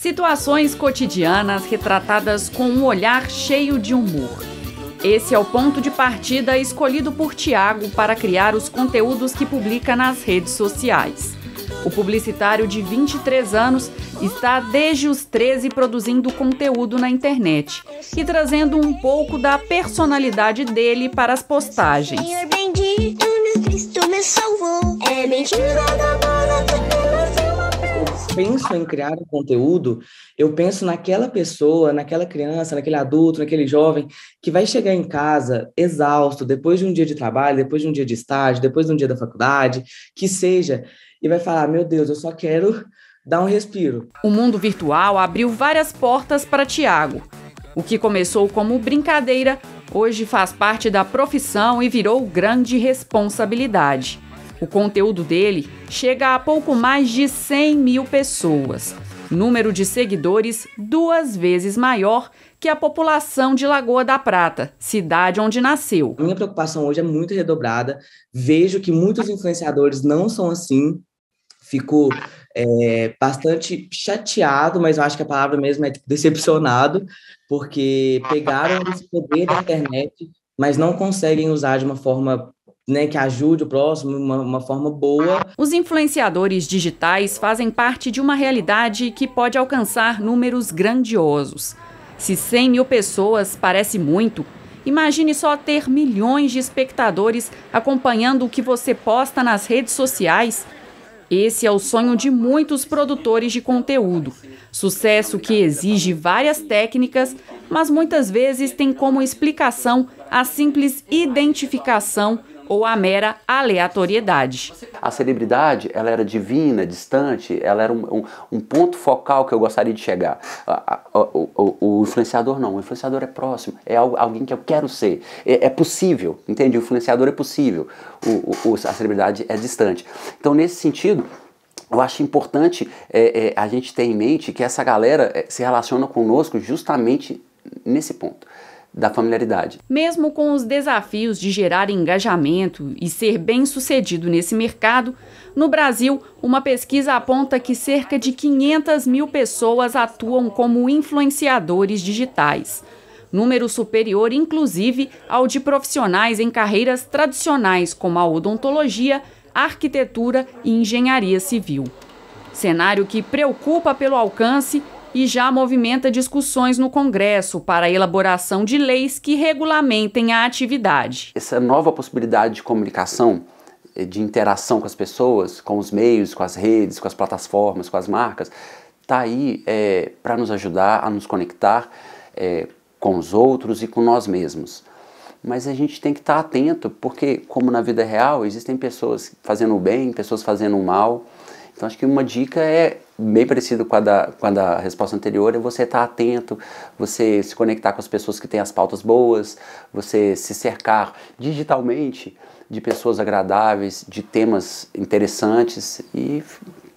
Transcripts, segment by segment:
Situações cotidianas retratadas com um olhar cheio de humor. Esse é o ponto de partida escolhido por Tiago para criar os conteúdos que publica nas redes sociais. O publicitário de 23 anos está desde os 13 produzindo conteúdo na internet e trazendo um pouco da personalidade dele para as postagens. Senhor bendito, meu Cristo me salvou. É mentira da bola, penso em criar um conteúdo, eu penso naquela pessoa, naquela criança, naquele adulto, naquele jovem que vai chegar em casa exausto depois de um dia de trabalho, depois de um dia de estágio, depois de um dia da faculdade, que seja, e vai falar: "Meu Deus, eu só quero dar um respiro". O mundo virtual abriu várias portas para Tiago. O que começou como brincadeira, hoje faz parte da profissão e virou grande responsabilidade. O conteúdo dele chega a pouco mais de 100 mil pessoas, número de seguidores duas vezes maior que a população de Lagoa da Prata, cidade onde nasceu. minha preocupação hoje é muito redobrada. Vejo que muitos influenciadores não são assim. Fico é, bastante chateado, mas eu acho que a palavra mesmo é tipo, decepcionado, porque pegaram esse poder da internet, mas não conseguem usar de uma forma né, que ajude o próximo de uma, uma forma boa. Os influenciadores digitais fazem parte de uma realidade que pode alcançar números grandiosos. Se 100 mil pessoas parece muito, imagine só ter milhões de espectadores acompanhando o que você posta nas redes sociais. Esse é o sonho de muitos produtores de conteúdo. Sucesso que exige várias técnicas, mas muitas vezes tem como explicação a simples identificação ou a mera aleatoriedade. A celebridade, ela era divina, distante, ela era um, um, um ponto focal que eu gostaria de chegar. O, o, o, influenciador não, o influenciador é próximo, é alguém que eu quero ser, é, é possível, entende? O influenciador é possível, o, a celebridade é distante. Então, nesse sentido, eu acho importante é, é, a gente ter em mente que essa galera é, se relaciona conosco justamente nesse ponto da familiaridade. Mesmo com os desafios de gerar engajamento e ser bem sucedido nesse mercado, no Brasil, uma pesquisa aponta que cerca de 500 mil pessoas atuam como influenciadores digitais. Número superior, inclusive, ao de profissionais em carreiras tradicionais como a odontologia, arquitetura e engenharia civil. Cenário que preocupa pelo alcance e já movimenta discussões no Congresso para a elaboração de leis que regulamentem a atividade. Essa nova possibilidade de comunicação, eh, de interação com as pessoas, com os meios, com as redes, com as plataformas, com as marcas, está aí é, eh, para nos ajudar a nos conectar é, com os outros e com nós mesmos. Mas a gente tem que estar tá atento, porque, como na vida real, existem pessoas fazendo o bem, pessoas fazendo o mal. Então acho que uma dica é bem parecido com a da, com a da resposta anterior, é você estar atento, você se conectar com as pessoas que têm as pautas boas, você se cercar digitalmente de pessoas agradáveis, de temas interessantes e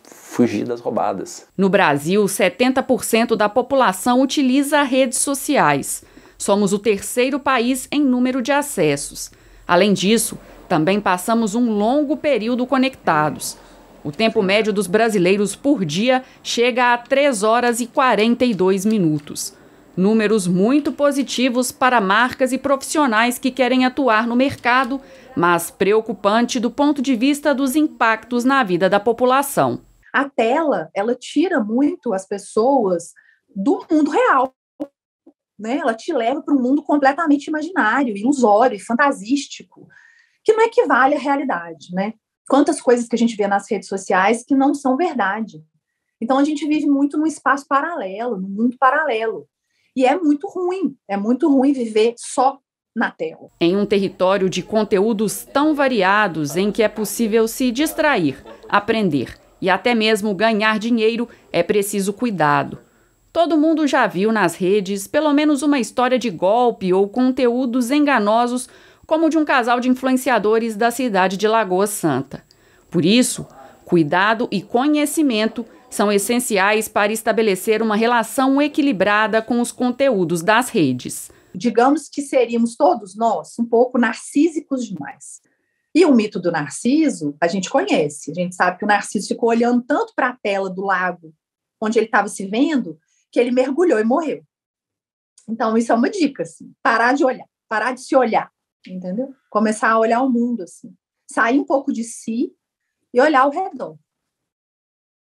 fugir das roubadas. No Brasil, 70% da população utiliza redes sociais. Somos o terceiro país em número de acessos. Além disso, também passamos um longo período conectados. O tempo médio dos brasileiros por dia chega a 3 horas e 42 minutos. Números muito positivos para marcas e profissionais que querem atuar no mercado, mas preocupante do ponto de vista dos impactos na vida da população. A tela, ela tira muito as pessoas do mundo real, né? Ela te leva para um mundo completamente imaginário, ilusório, fantasístico, que não equivale à realidade, né? quantas coisas que a gente vê nas redes sociais que não são verdade. Então a gente vive muito num espaço paralelo, num mundo paralelo. E é muito ruim, é muito ruim viver só na tela. Em um território de conteúdos tão variados em que é possível se distrair, aprender e até mesmo ganhar dinheiro, é preciso cuidado. Todo mundo já viu nas redes pelo menos uma história de golpe ou conteúdos enganosos como de um casal de influenciadores da cidade de Lagoa Santa. Por isso, cuidado e conhecimento são essenciais para estabelecer uma relação equilibrada com os conteúdos das redes. Digamos que seríamos todos nós um pouco narcísicos demais. E o mito do Narciso, a gente conhece. A gente sabe que o Narciso ficou olhando tanto para a tela do lago onde ele estava se vendo, que ele mergulhou e morreu. Então, isso é uma dica, assim, parar de olhar, parar de se olhar, entendeu? Começar a olhar o mundo assim, sair um pouco de si e olhar ao redor.